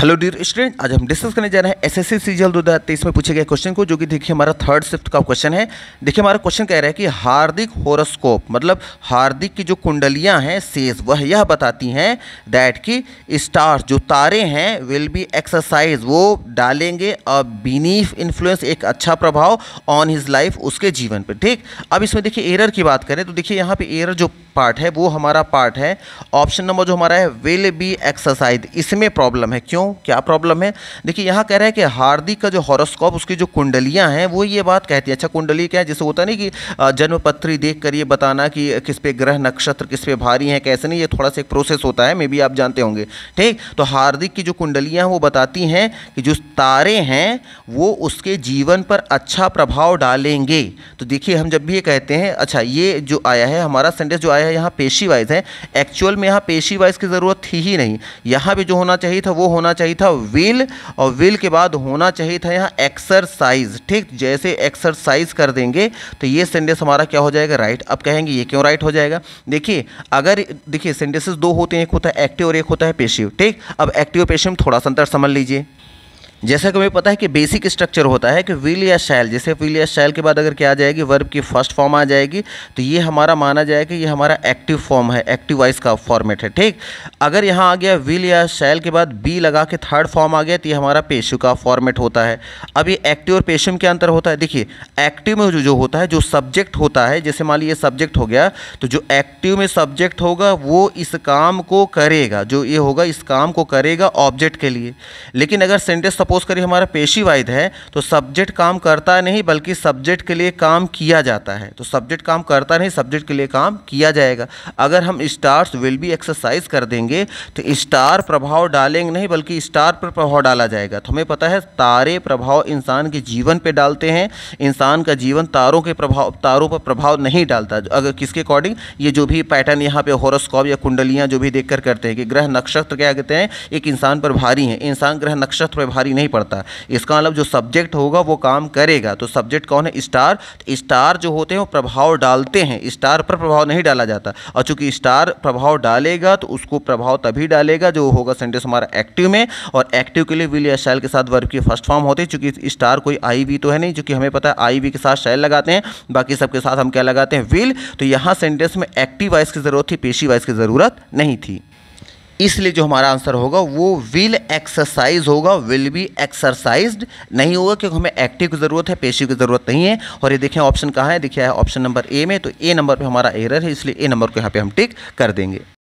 hello dear student आज हम discuss करने जा रहे हैं एसएससी हजार 2023 में पूछे गए क्वेश्चन को जो कि देखिए हमारा थर्ड शिफ्ट का क्वेश्चन है देखिए हमारा क्वेश्चन कह रहा है कि हार्दिक होरोस्कोप मतलब हार्दिक की जो कुंडलियां हैं सेज वह यह बताती हैं दैट कि स्टार जो तारे हैं विल बी एक्सरसाइज वो डालेंगे अ बीनीफ इन्फ्लुएंस एक अच्छा प्रभाव ऑन हिज लाइफ उसके जीवन पर ठीक अब इसमें देखिए एरर की बात करें तो देखिए यहाँ पर एरर जो पार्ट है वो हमारा पार्ट है ऑप्शन नंबर जो हमारा है विल बी एक्सरसाइज इसमें प्रॉब्लम है क्यों क्या प्रॉब्लम है देखिए यहाँ कह रहा है कि हार्दिक का जो हॉरोस्कोप उसकी जो कुंडलियाँ हैं वो ये बात कहती है अच्छा कुंडली क्या है जैसे होता नहीं कि जन्मपत्री देख कर ये बताना कि किस पे ग्रह नक्षत्र किस पे भारी हैं कैसे नहीं ये थोड़ा सा एक प्रोसेस होता है मे बी आप जानते होंगे ठीक तो हार्दिक की जो कुंडलियाँ वो बताती हैं कि जो तारे हैं वो उसके जीवन पर अच्छा प्रभाव डालेंगे तो देखिए हम जब भी ये कहते हैं अच्छा ये जो आया है हमारा सेंटेंस जो आया बताया है यहाँ पेशी वाइज है एक्चुअल में यहाँ पेशी वाइज की ज़रूरत थी ही नहीं यहाँ भी जो होना चाहिए था वो होना चाहिए था विल और विल के बाद होना चाहिए था यहाँ एक्सरसाइज ठीक जैसे एक्सरसाइज कर देंगे तो ये सेंटेंस हमारा क्या हो जाएगा राइट अब कहेंगे ये क्यों राइट हो जाएगा देखिए अगर देखिए सेंटेंसेस दो होते हैं एक होता है एक्टिव और एक होता है पेशिव ठीक अब एक्टिव पेशिव थोड़ा सा अंतर समझ लीजिए जैसा कि हमें पता है कि बेसिक स्ट्रक्चर होता है कि विल या शैल जैसे विल या शैल के बाद अगर क्या आ जाएगी वर्ब की फर्स्ट फॉर्म आ जाएगी तो ये हमारा माना जाए कि ये हमारा एक्टिव फॉर्म है एक्टिव वाइज का फॉर्मेट है ठीक अगर यहाँ आ गया विल या शैल के बाद बी लगा के थर्ड फॉर्म आ गया तो ये हमारा पेशु का फॉर्मेट होता है अब ये एक्टिव और पेशु में क्या अंतर होता है देखिए एक्टिव में जो जो होता है जो सब्जेक्ट होता है जैसे मान लीजिए सब्जेक्ट हो गया तो जो एक्टिव में सब्जेक्ट होगा वो इस काम को करेगा जो ये होगा इस काम को करेगा ऑब्जेक्ट के लिए लेकिन अगर सेंटेंस सपोज करिए हमारा वाइद है तो सब्जेक्ट काम करता नहीं बल्कि सब्जेक्ट के लिए काम किया जाता है तो सब्जेक्ट काम करता नहीं सब्जेक्ट के लिए काम किया जाएगा अगर हम स्टार्स विल बी एक्सरसाइज कर देंगे तो स्टार प्रभाव डालेंगे नहीं बल्कि स्टार पर प्रभाव डाला जाएगा तो हमें पता है तारे प्रभाव इंसान के जीवन पर डालते हैं इंसान का जीवन तारों के प्रभाव तारों पर प्रभाव नहीं डालता अगर किसके अकॉर्डिंग ये जो भी पैटर्न यहाँ पर होरोस्कॉप या कुंडलियाँ जो भी देख कर करते हैं कि ग्रह नक्षत्र क्या कहते हैं एक इंसान पर भारी है इंसान ग्रह नक्षत्र पर भारी नहीं नहीं पड़ता इसका मतलब जो सब्जेक्ट होगा वो काम करेगा तो सब्जेक्ट कौन है स्टार स्टार तो जो होते हैं वो प्रभाव डालते हैं स्टार पर प्रभाव नहीं डाला जाता और चूंकि स्टार प्रभाव डालेगा तो उसको प्रभाव तभी डालेगा जो होगा सेंटेंस हमारा एक्टिव में और एक्टिव के लिए विल या शैल के साथ वर्ब की फर्स्ट फॉर्म होती है चूंकि स्टार कोई आई तो है नहीं चूंकि हमें पता है आई के साथ शैल लगाते हैं बाकी सबके साथ हम क्या लगाते हैं विल तो यहाँ सेंटेंस में एक्टिव वाइस की ज़रूरत थी पेशी वाइस की ज़रूरत नहीं थी इसलिए जो हमारा आंसर होगा वो विल एक्सरसाइज होगा विल बी एक्सरसाइज नहीं होगा क्योंकि हमें एक्टिव की ज़रूरत है पेशी की ज़रूरत नहीं है और ये देखें ऑप्शन कहाँ है देखिए ऑप्शन नंबर ए में तो ए नंबर पे हमारा एरर है इसलिए ए नंबर को यहाँ पे हम टिक कर देंगे